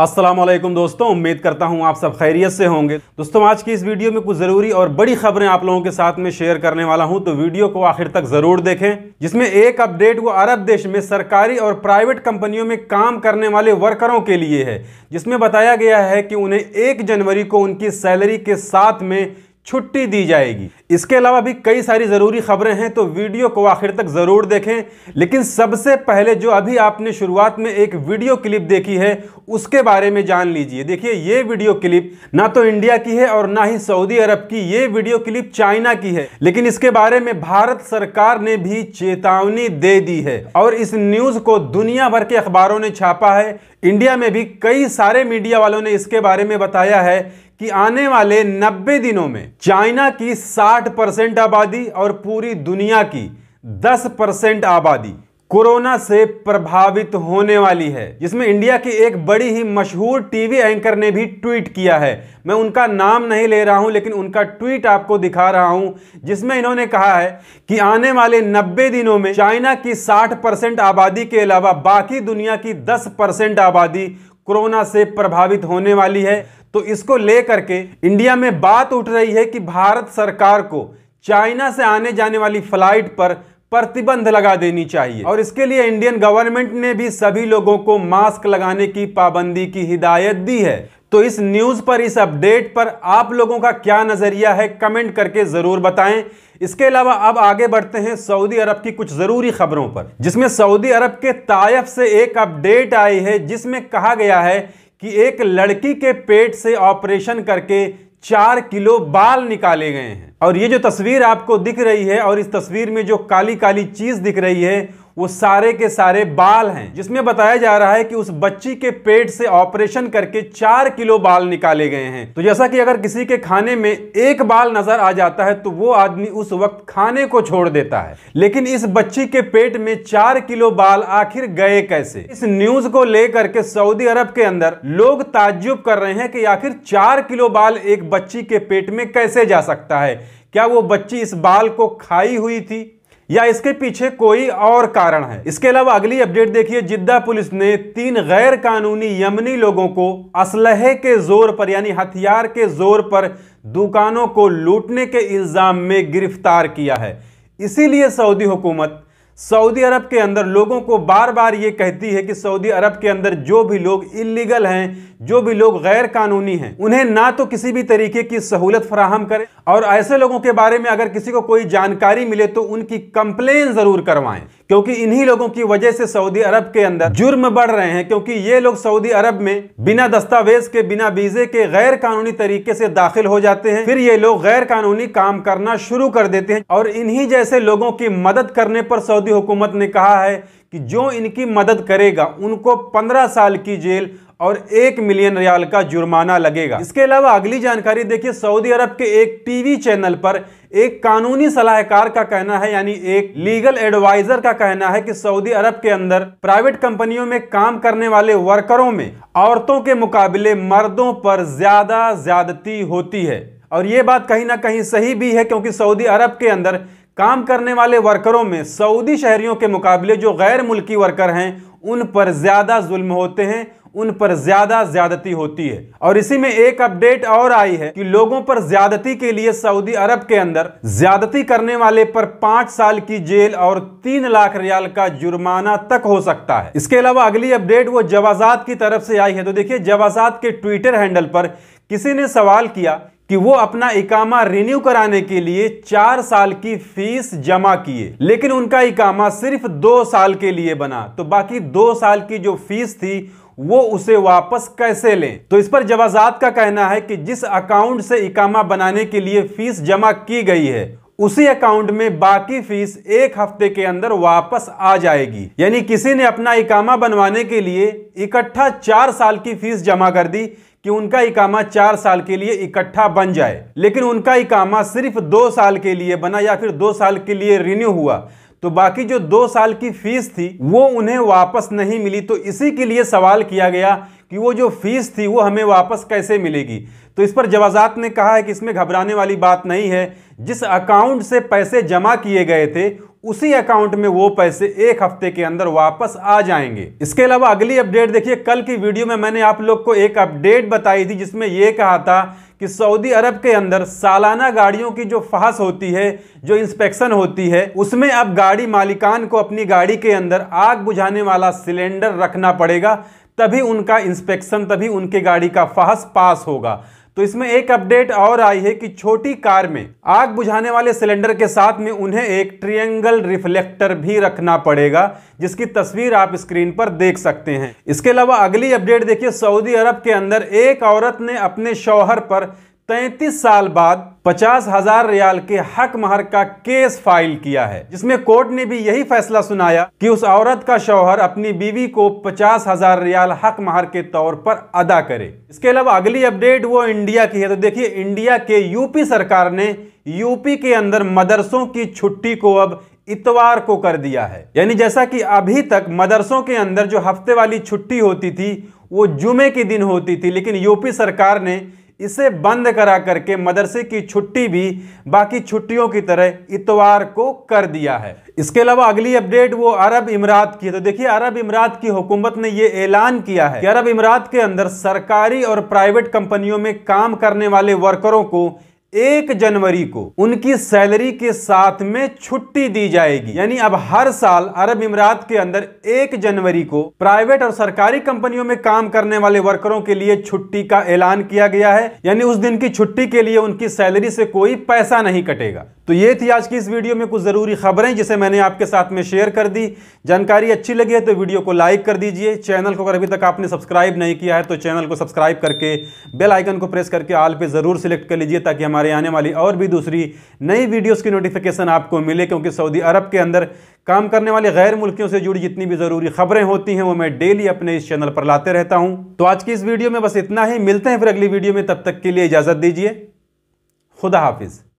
असलम दोस्तों उम्मीद करता हूँ आप सब खैरियत से होंगे दोस्तों आज की इस वीडियो में कुछ ज़रूरी और बड़ी खबरें आप लोगों के साथ में शेयर करने वाला हूँ तो वीडियो को आखिर तक ज़रूर देखें जिसमें एक अपडेट वो अरब देश में सरकारी और प्राइवेट कंपनियों में काम करने वाले वर्करों के लिए है जिसमें बताया गया है कि उन्हें एक जनवरी को उनकी सैलरी के साथ में छुट्टी दी जाएगी इसके अलावा भी कई सारी ज़रूरी खबरें हैं तो वीडियो को आखिर तक ज़रूर देखें लेकिन सबसे पहले जो अभी आपने शुरुआत में एक वीडियो क्लिप देखी है उसके बारे में जान लीजिए देखिए ये वीडियो क्लिप ना तो इंडिया की है और ना ही सऊदी अरब की ये वीडियो क्लिप चाइना की है लेकिन इसके बारे में भारत सरकार ने भी चेतावनी दे दी है और इस न्यूज़ को दुनिया भर के अखबारों ने छापा है इंडिया में भी कई सारे मीडिया वालों ने इसके बारे में बताया है कि आने वाले 90 दिनों में चाइना की 60 परसेंट आबादी और पूरी दुनिया की 10 परसेंट आबादी कोरोना से प्रभावित होने वाली है जिसमें इंडिया की एक बड़ी ही मशहूर टीवी एंकर ने भी ट्वीट किया है मैं उनका नाम नहीं ले रहा हूं लेकिन उनका ट्वीट आपको दिखा रहा हूं जिसमें इन्होंने कहा है कि आने वाले 90 दिनों में चाइना की 60 परसेंट आबादी के अलावा बाकी दुनिया की 10 परसेंट आबादी कोरोना से प्रभावित होने वाली है तो इसको लेकर के इंडिया में बात उठ रही है कि भारत सरकार को चाइना से आने जाने वाली फ्लाइट पर प्रतिबंध लगा देनी चाहिए और इसके लिए इंडियन गवर्नमेंट ने भी सभी लोगों को मास्क लगाने की पाबंदी की हिदायत दी है तो इस न्यूज़ पर इस अपडेट पर आप लोगों का क्या नज़रिया है कमेंट करके ज़रूर बताएं इसके अलावा अब आगे बढ़ते हैं सऊदी अरब की कुछ ज़रूरी खबरों पर जिसमें सऊदी अरब के तायफ से एक अपडेट आई है जिसमें कहा गया है कि एक लड़की के पेट से ऑपरेशन करके चार किलो बाल निकाले गए हैं और ये जो तस्वीर आपको दिख रही है और इस तस्वीर में जो काली काली चीज़ दिख रही है वो सारे के सारे बाल हैं जिसमें बताया जा रहा है कि उस बच्ची के पेट से ऑपरेशन करके चार किलो बाल निकाले गए हैं तो जैसा कि अगर किसी के खाने में एक बाल नजर आ जाता है तो वो आदमी उस वक्त खाने को छोड़ देता है लेकिन इस बच्ची के पेट में चार किलो बाल आखिर गए कैसे इस न्यूज को लेकर के सऊदी अरब के अंदर लोग ताज्जुब कर रहे हैं कि आखिर चार किलो बाल एक बच्ची के पेट में कैसे जा सकता है क्या वो बच्ची इस बाल को खाई हुई थी या इसके पीछे कोई और कारण है इसके अलावा अगली अपडेट देखिए जिद्दा पुलिस ने तीन गैर कानूनी यमनी लोगों को असलहे के जोर पर यानी हथियार के जोर पर दुकानों को लूटने के इल्ज़ाम में गिरफ्तार किया है इसीलिए सऊदी हुकूमत सऊदी अरब के अंदर लोगों को बार बार ये कहती है कि सऊदी अरब के अंदर जो भी लोग इलीगल हैं जो भी लोग गैर कानूनी हैं उन्हें ना तो किसी भी तरीके की सहूलत फराहम करें और ऐसे लोगों के बारे में अगर किसी को कोई जानकारी मिले तो उनकी कंप्लेन ज़रूर करवाएं क्योंकि इन्हीं लोगों की वजह से सऊदी अरब के अंदर जुर्म बढ़ रहे हैं क्योंकि ये लोग सऊदी अरब में बिना दस्तावेज के बिना वीजे के गैर कानूनी तरीके से दाखिल हो जाते हैं फिर ये लोग गैर कानूनी काम करना शुरू कर देते हैं और इन्हीं जैसे लोगों की मदद करने पर सऊदी हुकूमत ने कहा है कि जो इनकी मदद करेगा उनको पंद्रह साल की जेल और एक मिलियन रियाल का जुर्माना लगेगा इसके अलावा अगली जानकारी देखिए सऊदी अरब के एक टीवी चैनल पर एक कानूनी सलाहकार का कहना है यानी एक लीगल एडवाइजर का कहना है कि सऊदी अरब के अंदर प्राइवेट कंपनियों में काम करने वाले वर्करों में औरतों के मुकाबले मर्दों पर ज्यादा ज्यादती होती है और ये बात कहीं ना कहीं सही भी है क्योंकि सऊदी अरब के अंदर काम करने वाले वर्करों में सऊदी शहरियों के मुकाबले जो गैर मुल्की वर्कर हैं उन पर ज़्यादा जुल्म होते हैं उन पर ज़्यादा ज़्यादती होती है और इसी में एक अपडेट और आई है कि लोगों पर ज़्यादती के लिए सऊदी अरब के अंदर ज़्यादती करने वाले पर पांच साल की जेल और तीन लाख रियाल का जुर्माना तक हो सकता है इसके अलावा अगली अपडेट वो जवाजात की तरफ से आई है तो देखिए जवाजात के ट्विटर हैंडल पर किसी ने सवाल किया कि वो अपना इकामा रिन्यू कराने के लिए चार साल की फीस जमा किए लेकिन उनका इकामा सिर्फ दो साल के लिए बना तो बाकी दो साल की जो फीस थी वो उसे वापस कैसे लें तो इस पर जवाजात का कहना है कि जिस अकाउंट से इकामा बनाने के लिए फीस जमा की गई है उसी अकाउंट में बाकी फीस एक हफ्ते के अंदर वापस आ जाएगी यानी किसी ने अपना इकामा बनवाने के लिए इकट्ठा चार साल की फीस जमा कर दी कि उनका इकामा चार साल के लिए इकट्ठा बन जाए लेकिन उनका इकामा सिर्फ दो साल के लिए बना या फिर दो साल के लिए रिन्यू हुआ तो बाकी जो दो साल की फीस थी वो उन्हें वापस नहीं मिली तो इसी के लिए सवाल किया गया कि वो जो फीस थी वो हमें वापस कैसे मिलेगी तो इस पर जवाजात ने कहा है कि इसमें घबराने वाली बात नहीं है जिस अकाउंट से पैसे जमा किए गए थे उसी अकाउंट में वो पैसे एक हफ्ते के अंदर वापस आ जाएंगे इसके अलावा अगली अपडेट देखिए कल की वीडियो में मैंने आप लोग को एक अपडेट बताई थी जिसमें यह कहा था कि सऊदी अरब के अंदर सालाना गाड़ियों की जो फहस होती है जो इंस्पेक्शन होती है उसमें अब गाड़ी मालिकान को अपनी गाड़ी के अंदर आग बुझाने वाला सिलेंडर रखना पड़ेगा तभी उनका इंस्पेक्शन तभी उनके गाड़ी का फहस पास होगा तो इसमें एक अपडेट और आई है कि छोटी कार में आग बुझाने वाले सिलेंडर के साथ में उन्हें एक ट्रियंगल रिफ्लेक्टर भी रखना पड़ेगा जिसकी तस्वीर आप स्क्रीन पर देख सकते हैं इसके अलावा अगली अपडेट देखिए सऊदी अरब के अंदर एक औरत ने अपने शौहर पर तैतीस साल बाद पचास हजार रियाल के हक महर का केस फाइल किया है जिसमें कोर्ट ने भी यही फैसला सुनाया कि उस औरत का शौहर अपनी बीवी को पचास हजार रियाल हक महर के तौर पर अदा करे इसके अलावा अगली अपडेट वो इंडिया की है तो देखिए इंडिया के यूपी सरकार ने यूपी के अंदर मदरसों की छुट्टी को अब इतवार को कर दिया है यानी जैसा कि अभी तक मदरसों के अंदर जो हफ्ते वाली छुट्टी होती थी वो जुमे के दिन होती थी लेकिन यूपी सरकार ने इसे बंद करा करके मदरसे की छुट्टी भी बाकी छुट्टियों की तरह इतवार को कर दिया है इसके अलावा अगली अपडेट वो अरब इमरात की है तो देखिए अरब इमरात की हुकूमत ने ये ऐलान किया है कि अरब इमरात के अंदर सरकारी और प्राइवेट कंपनियों में काम करने वाले वर्करों को एक जनवरी को उनकी सैलरी के साथ में छुट्टी दी जाएगी यानी अब हर साल अरब इमरात के अंदर एक जनवरी को प्राइवेट और सरकारी कंपनियों में काम करने वाले वर्करों के लिए छुट्टी का ऐलान किया गया है यानी उस दिन की छुट्टी के लिए उनकी सैलरी से कोई पैसा नहीं कटेगा तो ये थी आज की इस वीडियो में कुछ ज़रूरी खबरें जिसे मैंने आपके साथ में शेयर कर दी जानकारी अच्छी लगी है तो वीडियो को लाइक कर दीजिए चैनल को अगर अभी तक आपने सब्सक्राइब नहीं किया है तो चैनल को सब्सक्राइब करके बेल आइकन को प्रेस करके आल पे ज़रूर सिलेक्ट कर लीजिए ताकि हमारे हमारे आने वाली और भी दूसरी नई वीडियोस की नोटिफिकेशन आपको मिले क्योंकि सऊदी अरब के अंदर काम करने वाले गैर मुल्कियों से जुड़ी जितनी भी ज़रूरी खबरें होती हैं वो मैं डेली अपने इस चैनल पर लाते रहता हूँ तो आज की इस वीडियो में बस इतना ही मिलते हैं फिर अगली वीडियो में तब तक के लिए इजाज़त दीजिए खुदा हाफिज़